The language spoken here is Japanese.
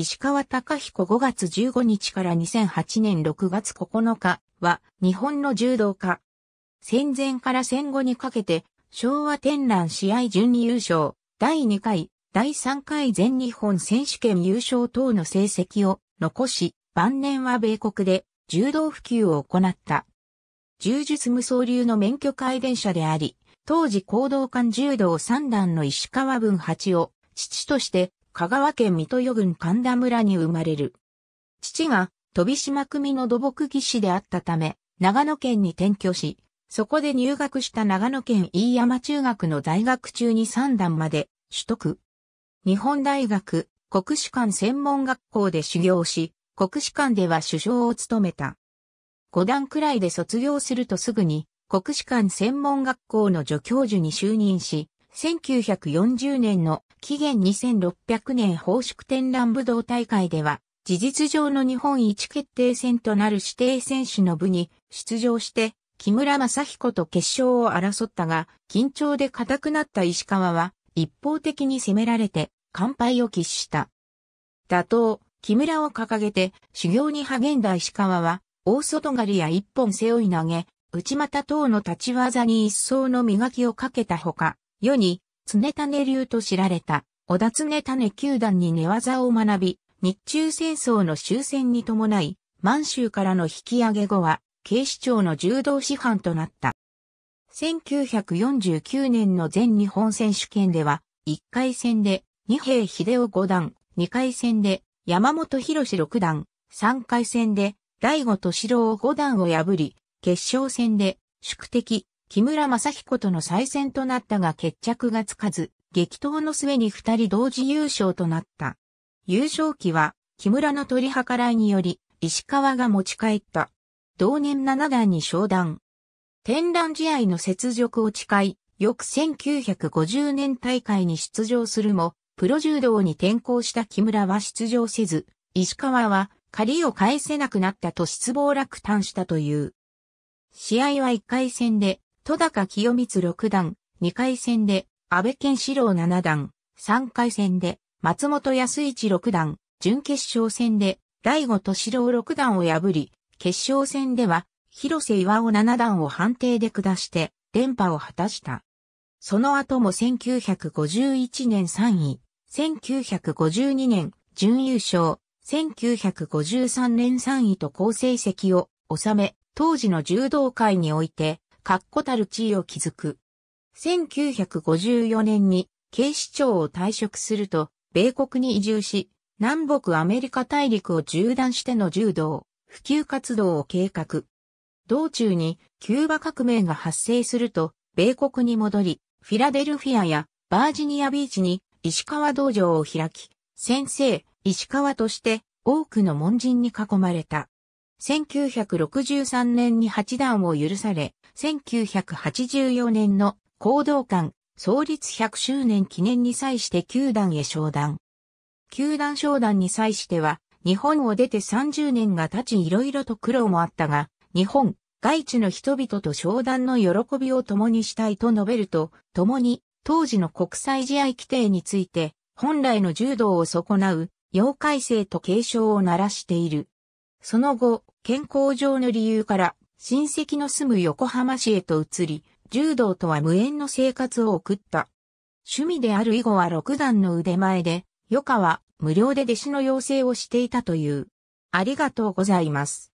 石川隆彦5月15日から2008年6月9日は日本の柔道家。戦前から戦後にかけて昭和天覧試合準優勝、第2回、第3回全日本選手権優勝等の成績を残し、晩年は米国で柔道普及を行った。柔術無双流の免許改伝者であり、当時行動館柔道三段の石川文八を父として香川県水戸与郡神田村に生まれる。父が、飛島組の土木技師であったため、長野県に転居し、そこで入学した長野県飯山中学の大学中に3段まで取得。日本大学国士官専門学校で修行し、国士官では首相を務めた。5段くらいで卒業するとすぐに国士官専門学校の助教授に就任し、1940年の紀元2600年宝祝天覧武道大会では、事実上の日本一決定戦となる指定選手の部に出場して、木村正彦と決勝を争ったが、緊張で固くなった石川は、一方的に攻められて、完敗を喫した。打倒、木村を掲げて、修行に励んだ石川は、大外刈りや一本背負い投げ、内股等の立ち技に一層の磨きをかけたほか、世に常種流と知られた、小田常種球団に寝技を学び、日中戦争の終戦に伴い、満州からの引き上げ後は、警視庁の柔道師範となった。1949年の全日本選手権では、1回戦で、二平秀夫五段、2回戦で、山本博士六段、3回戦で、大悟敏郎五段を破り、決勝戦で、宿敵、木村正彦との再戦となったが決着がつかず、激闘の末に二人同時優勝となった。優勝期は、木村の取り計らいにより、石川が持ち帰った。同年七段に昇段。天覧試合の雪辱を誓い、翌1950年大会に出場するも、プロ柔道に転向した木村は出場せず、石川は借りを返せなくなったと失望落胆したという。試合は1回戦で戸高清光六段、二回戦で、安倍健志郎七段、三回戦で、松本康一六段、準決勝戦で、大悟敏郎六段を破り、決勝戦では、広瀬岩尾七段を判定で下して、連覇を果たした。その後も1951年3位、1952年準優勝、1953年3位と好成績を収め、当時の柔道界において確固たる地位を築く。1954年に警視庁を退職すると、米国に移住し、南北アメリカ大陸を縦断しての柔道、普及活動を計画。道中にキューバ革命が発生すると、米国に戻り、フィラデルフィアやバージニアビーチに石川道場を開き、先生、石川として多くの門人に囲まれた。1963年に八段を許され、1984年の行動館創立100周年記念に際して球団へ昇段。球団昇段に際しては、日本を出て30年が経ち色々と苦労もあったが、日本、外地の人々と商談の喜びを共にしたいと述べると、共に当時の国際試合規定について、本来の柔道を損なう、要改正と継承を鳴らしている。その後、健康上の理由から親戚の住む横浜市へと移り、柔道とは無縁の生活を送った。趣味である以後は六段の腕前で、余暇は無料で弟子の養成をしていたという。ありがとうございます。